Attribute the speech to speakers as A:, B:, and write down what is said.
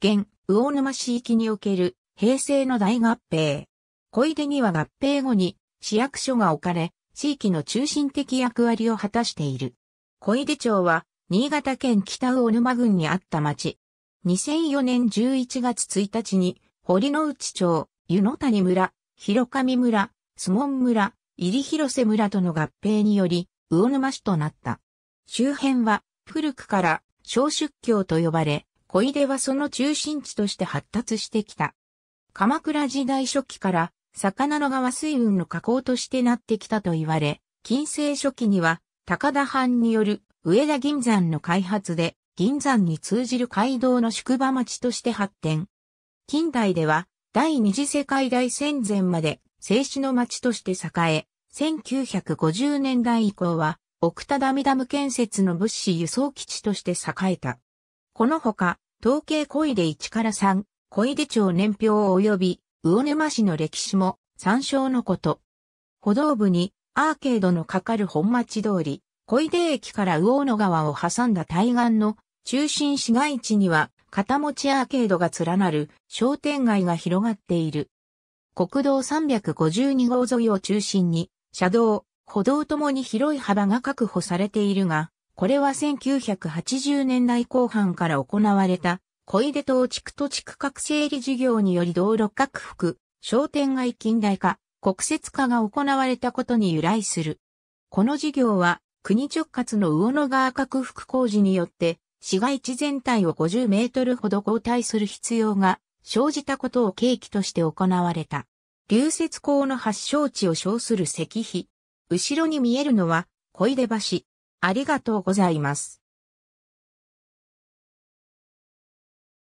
A: 現、
B: 魚沼市域における平成の大合併。小出には合併後に市役所が置かれ、地域の中心的役割を果たしている。小出町は、新潟県北魚沼郡にあった町。2004年11月1日に、堀之内町、湯野谷村、広上村、相門村、入広瀬村との合併により、魚沼市となった。周辺は、古くから小出郷と呼ばれ、小出はその中心地として発達してきた。鎌倉時代初期から、魚の川水運の河口としてなってきたと言われ、近世初期には、高田藩による上田銀山の開発で、銀山に通じる街道の宿場町として発展。近代では、第二次世界大戦前まで、静止の町として栄え、1950年代以降は、奥多ダミダム建設の物資輸送基地として栄えた。このほか、統計小出1から3、小出町年表及び、魚沼市の歴史も参照のこと。歩道部にアーケードのかかる本町通り、小出駅から魚野川を挟んだ対岸の中心市街地には片持ちアーケードが連なる商店街が広がっている。国道352号沿いを中心に、車道、歩道ともに広い幅が確保されているが、これは1980年代後半から行われた、小出島地区と地区核整理事業により道路拡幅、商店街近代化、国設化が行われたことに由来する。この事業は、国直轄の魚野川拡幅工事によって、市街地全体を50メートルほど交代する必要が生じたことを契機として行われた。流雪港の発祥地を称する石碑。後ろに見えるのは、小出橋、ありがとうご
A: ざいます。